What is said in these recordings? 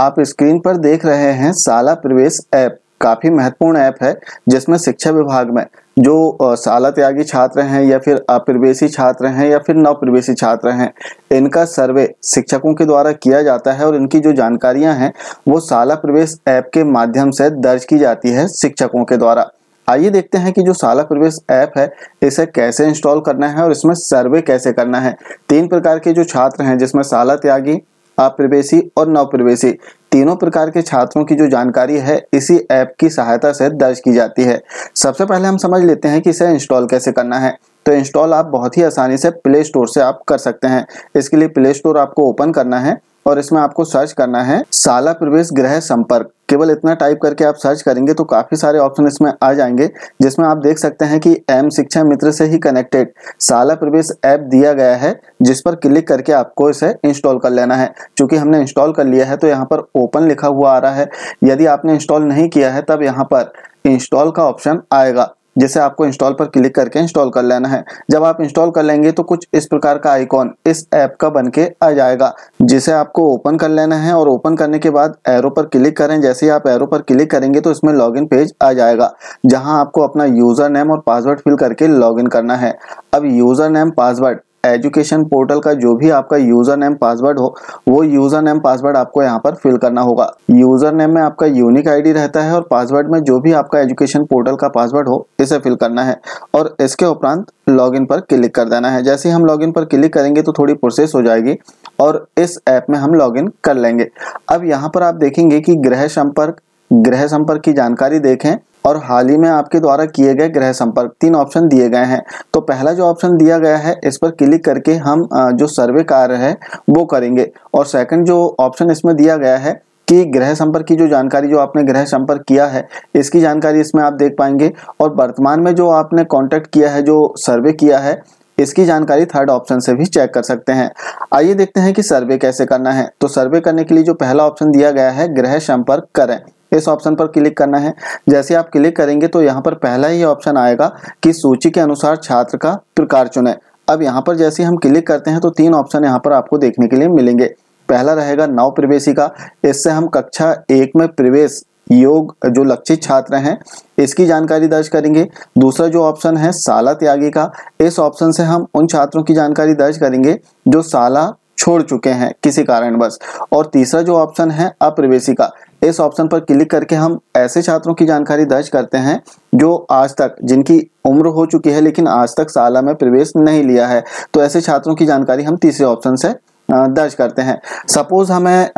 आप स्क्रीन पर देख रहे हैं शाला प्रवेश ऐप काफ़ी महत्वपूर्ण ऐप है जिसमें शिक्षा विभाग में जो साला त्यागी छात्र हैं या फिर अप्रवेशी छात्र हैं या फिर नवप्रवेशी छात्र हैं इनका सर्वे शिक्षकों के द्वारा किया जाता है और इनकी जो जानकारियां हैं वो साला प्रवेश ऐप के माध्यम से दर्ज की जाती है शिक्षकों के द्वारा आइए देखते हैं कि जो साला प्रवेश ऐप है इसे कैसे इंस्टॉल करना है और इसमें सर्वे कैसे करना है तीन प्रकार के जो छात्र हैं जिसमें साला त्यागी अप्रवेशी और नवप्रवेशी तीनों प्रकार के छात्रों की जो जानकारी है इसी ऐप की सहायता से दर्ज की जाती है सबसे पहले हम समझ लेते हैं कि इसे इंस्टॉल कैसे करना है तो इंस्टॉल आप बहुत ही आसानी से प्ले स्टोर से आप कर सकते हैं इसके लिए प्ले स्टोर आपको ओपन करना है और इसमें आपको सर्च करना है शाला प्रवेश गृह संपर्क केवल इतना टाइप करके आप सर्च करेंगे तो काफ़ी सारे ऑप्शन इसमें आ जाएंगे जिसमें आप देख सकते हैं कि एम शिक्षा मित्र से ही कनेक्टेड शाला प्रवेश ऐप दिया गया है जिस पर क्लिक करके आपको इसे इंस्टॉल कर लेना है क्योंकि हमने इंस्टॉल कर लिया है तो यहाँ पर ओपन लिखा हुआ आ रहा है यदि आपने इंस्टॉल नहीं किया है तब यहाँ पर इंस्टॉल का ऑप्शन आएगा जिसे आपको इंस्टॉल पर क्लिक करके इंस्टॉल कर लेना है जब आप इंस्टॉल कर लेंगे तो कुछ इस प्रकार का आइकॉन इस ऐप का बन के आ जाएगा जिसे आपको ओपन कर लेना है और ओपन करने के बाद एरो पर क्लिक करें जैसे ही आप एरो पर क्लिक करेंगे तो इसमें इन पेज आ जाएगा जहां आपको अपना यूजर नेम और पासवर्ड फिल करके इन करना है अब user name password education portal का जो भी आपका यूजर नेम पासवर्ड हो वो यूजर नेम पासवर्ड आपको यहाँ पर फिल करना होगा यूजर नेम में आपका यूनिक आईडी रहता है और पासवर्ड में जो भी आपका एजुकेशन पोर्टल का पासवर्ड हो इसे फिल करना है और इसके उपरांत लॉगिन पर क्लिक कर देना है जैसे हम लॉगिन पर क्लिक करेंगे तो थोड़ी प्रोसेस हो जाएगी और इस ऐप में हम लॉग कर लेंगे अब यहाँ पर आप देखेंगे कि गृह संपर्क गृह संपर्क की जानकारी देखें और हाल ही में आपके द्वारा किए गए ग्रह संपर्क तीन ऑप्शन दिए गए हैं तो पहला जो ऑप्शन दिया गया है इस पर क्लिक करके हम जो सर्वे कार्य है वो करेंगे और सेकंड जो ऑप्शन इसमें दिया गया है कि ग्रह संपर्क की जो जानकारी जो आपने ग्रह संपर्क किया है इसकी जानकारी इसमें आप देख पाएंगे और वर्तमान में जो आपने कॉन्टेक्ट किया है जो सर्वे किया है इसकी जानकारी थर्ड ऑप्शन से भी चेक कर सकते हैं आइए देखते हैं कि सर्वे कैसे करना है तो सर्वे करने के लिए जो पहला ऑप्शन दिया गया है ग्रह संपर्क करें इस ऑप्शन पर क्लिक करना है जैसे आप क्लिक करेंगे तो यहाँ पर पहला ही ऑप्शन आएगा कि सूची के अनुसार छात्र का प्रकार चुने अब यहाँ पर जैसे हम क्लिक करते हैं तो तीन ऑप्शन यहाँ पर आपको देखने के लिए मिलेंगे पहला रहेगा नव प्रवेशिका इससे हम कक्षा एक में प्रवेश योग जो लक्षित छात्र हैं इसकी जानकारी दर्ज करेंगे दूसरा जो ऑप्शन है साला त्यागी का इस ऑप्शन से हम उन छात्रों की जानकारी दर्ज करेंगे जो साला छोड़ चुके हैं किसी कारणवश और तीसरा जो ऑप्शन है का इस ऑप्शन पर क्लिक करके हम ऐसे छात्रों की जानकारी दर्ज करते हैं जो आज तक जिनकी उम्र हो चुकी है लेकिन आज तक शाला में प्रवेश नहीं लिया है तो ऐसे छात्रों की जानकारी हम तीसरे ऑप्शन से दर्ज करते हैं सपोज हमें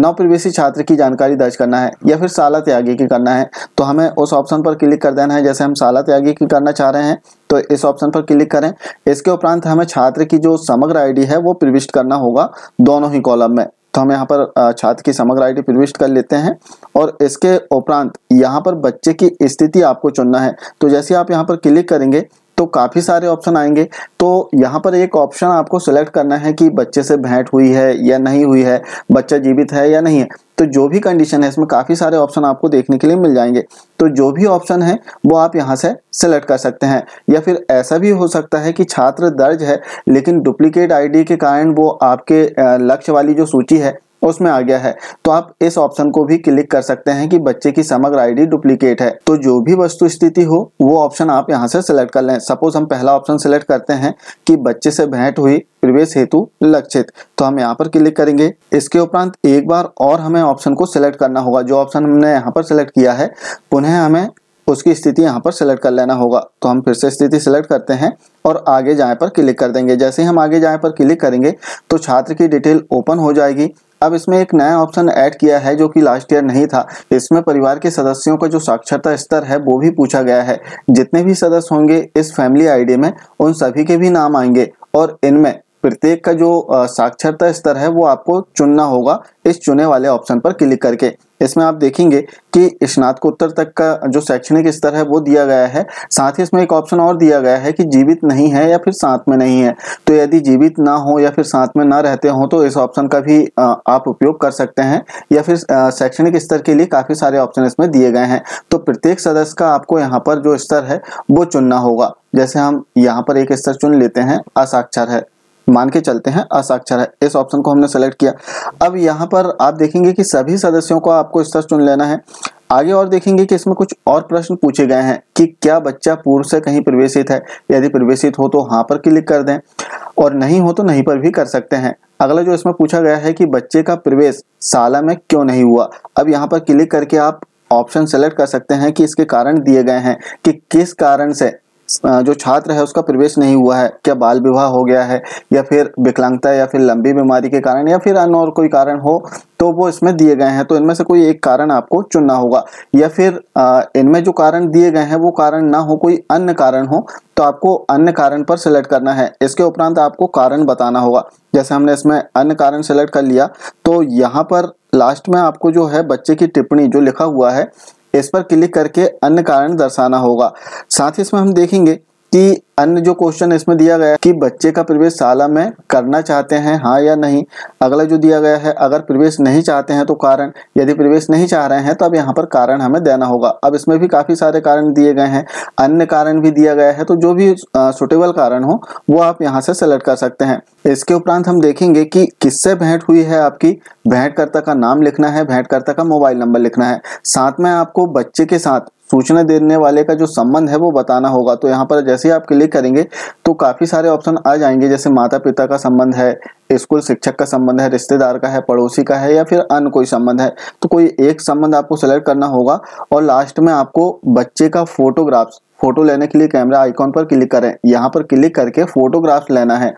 नव प्रवेशी छात्र की जानकारी दर्ज करना है या फिर शाला त्यागी की करना है तो हमें उस ऑप्शन पर क्लिक कर देना है जैसे हम शाला त्यागी की करना चाह रहे हैं तो इस ऑप्शन पर क्लिक करें इसके उपरांत हमें छात्र की जो समग्र आईडी है वो प्रविष्ट करना होगा दोनों ही कॉलम में तो हम यहाँ पर छात्र की समग्र आईडी प्रविष्ट कर लेते हैं और इसके उपरांत यहाँ पर बच्चे की स्थिति आपको चुनना है तो जैसे आप यहाँ पर क्लिक करेंगे तो काफ़ी सारे ऑप्शन आएंगे तो यहाँ पर एक ऑप्शन आपको सिलेक्ट करना है कि बच्चे से भेंट हुई है या नहीं हुई है बच्चा जीवित है या नहीं है तो जो भी कंडीशन है इसमें काफ़ी सारे ऑप्शन आपको देखने के लिए मिल जाएंगे तो जो भी ऑप्शन है वो आप यहाँ से सिलेक्ट कर सकते हैं या फिर ऐसा भी हो सकता है कि छात्र दर्ज है लेकिन डुप्लीकेट आई के कारण वो आपके लक्ष्य वाली जो सूची है उसमें आ गया है तो आप इस ऑप्शन को भी क्लिक कर सकते हैं कि बच्चे की समग्र आईडी डुप्लीकेट है तो जो भी वस्तु स्थिति हो वो ऑप्शन आप यहां से सिलेक्ट कर लें सपोज हम पहला ऑप्शन सिलेक्ट करते हैं कि बच्चे से भेंट हुई प्रवेश हेतु लक्षित तो हम यहाँ पर क्लिक करेंगे इसके उपरांत एक बार और हमें ऑप्शन को सिलेक्ट करना होगा जो ऑप्शन हमने यहाँ पर सिलेक्ट किया है पुनः हमें उसकी स्थिति यहाँ पर सिलेक्ट कर लेना होगा तो हम फिर से स्थिति सिलेक्ट करते हैं और आगे जाए पर क्लिक कर देंगे जैसे ही हम आगे जाए पर क्लिक करेंगे तो छात्र की डिटेल ओपन हो जाएगी अब इसमें एक नया ऑप्शन ऐड किया है जो कि लास्ट ईयर नहीं था इसमें परिवार के सदस्यों का जो साक्षरता स्तर है वो भी पूछा गया है जितने भी सदस्य होंगे इस फैमिली आईडी में उन सभी के भी नाम आएंगे और इनमें प्रत्येक का जो साक्षरता स्तर है वो आपको चुनना होगा इस चुने वाले ऑप्शन पर क्लिक करके इसमें आप देखेंगे कि स्नातकोत्तर तक का जो शैक्षणिक स्तर है वो दिया गया है साथ ही इसमें एक ऑप्शन और दिया गया है कि जीवित नहीं है या फिर साथ में नहीं है तो यदि जीवित ना हो या फिर साथ में ना रहते हो तो इस ऑप्शन का भी आप उपयोग कर सकते हैं या फिर शैक्षणिक स्तर के लिए काफ़ी सारे ऑप्शन इसमें दिए गए हैं तो प्रत्येक सदस्य का आपको यहाँ पर जो स्तर है वो चुनना होगा जैसे हम यहाँ पर एक स्तर चुन लेते हैं असाक्षर है मान के चलते हैं असाक्षर है इस ऑप्शन को हमने सेलेक्ट किया अब यहाँ पर आप देखेंगे कि सभी सदस्यों को आपको स्तर चुन लेना है आगे और देखेंगे कि इसमें कुछ और प्रश्न पूछे गए हैं कि क्या बच्चा पूर्व से कहीं प्रवेशित है यदि प्रवेशित हो तो हाँ पर क्लिक कर दें और नहीं हो तो नहीं पर भी कर सकते हैं अगला जो इसमें पूछा गया है कि बच्चे का प्रवेश साला में क्यों नहीं हुआ अब यहाँ पर क्लिक करके आप ऑप्शन सेलेक्ट कर सकते हैं कि इसके कारण दिए गए हैं कि किस कारण से जो छात्र है उसका प्रवेश नहीं हुआ है क्या बाल विवाह हो गया है या फिर विकलांगता या फिर लंबी बीमारी के कारण या फिर अन्य और कोई कारण हो तो वो इसमें दिए गए हैं तो इनमें से कोई एक कारण आपको चुनना होगा या फिर इनमें जो कारण दिए गए हैं वो कारण ना हो कोई अन्य कारण हो तो आपको अन्य कारण पर सिलेक्ट करना है इसके उपरांत आपको कारण बताना होगा जैसे हमने इसमें अन्य कारण सिलेक्ट कर लिया तो यहाँ पर लास्ट में आपको जो है बच्चे की टिप्पणी जो लिखा हुआ है इस पर क्लिक करके अन्य कारण दर्शाना होगा साथ ही इसमें हम देखेंगे कि अन्य जो क्वेश्चन इसमें दिया गया कि बच्चे का प्रवेश शाला में करना चाहते हैं हाँ या नहीं अगला जो दिया गया है अगर प्रवेश नहीं चाहते हैं तो कारण यदि प्रवेश नहीं चाह रहे हैं तो अब यहाँ पर कारण हमें देना होगा अब इसमें भी काफ़ी सारे कारण दिए गए हैं अन्य कारण भी दिया गया है तो जो भी सुटेबल कारण हो वो आप यहाँ से सेलेक्ट कर सकते हैं इसके उपरांत हम देखेंगे कि किससे भेंट हुई है आपकी भेंटकर्ता का नाम लिखना है भेंटकर्ता का मोबाइल नंबर लिखना है साथ में आपको बच्चे के साथ सूचना देने वाले का जो संबंध है वो बताना होगा तो यहाँ पर जैसे आप क्लिक करेंगे तो काफ़ी सारे ऑप्शन आ जाएंगे जैसे माता पिता का संबंध है स्कूल शिक्षक का संबंध है रिश्तेदार का है पड़ोसी का है या फिर अन्य कोई संबंध है तो कोई एक संबंध आपको सेलेक्ट करना होगा और लास्ट में आपको बच्चे का फोटोग्राफ्स फोटो लेने के लिए कैमरा आइकॉन पर क्लिक करें यहाँ पर क्लिक करके फोटोग्राफ लेना है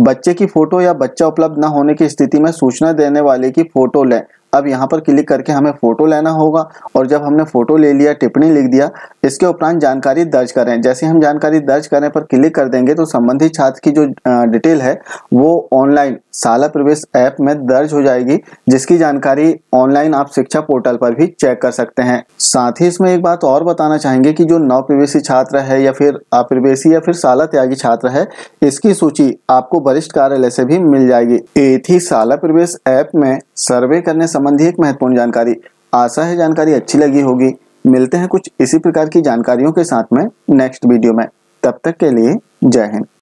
बच्चे की फोटो या बच्चा उपलब्ध न होने की स्थिति में सूचना देने वाले की फोटो लें अब यहाँ पर क्लिक करके हमें फ़ोटो लेना होगा और जब हमने फ़ोटो ले लिया टिप्पणी लिख दिया इसके उपरांत जानकारी दर्ज करें जैसे हम जानकारी दर्ज करने पर क्लिक कर देंगे तो संबंधित छात्र की जो डिटेल है वो ऑनलाइन शाला प्रवेश ऐप में दर्ज हो जाएगी जिसकी जानकारी ऑनलाइन आप शिक्षा पोर्टल पर भी चेक कर सकते हैं साथ ही इसमें एक बात और बताना चाहेंगे कि जो नव प्रवेशी छात्र है या फिर अप्रवेशी या फिर शाला त्यागी छात्र है इसकी सूची आपको वरिष्ठ कार्यालय से भी मिल जाएगी एथी शाला प्रवेश ऐप में सर्वे करने संबंधी एक महत्वपूर्ण जानकारी आशा है जानकारी अच्छी लगी होगी मिलते हैं कुछ इसी प्रकार की जानकारियों के साथ में नेक्स्ट वीडियो में तब तक के लिए जय हिंद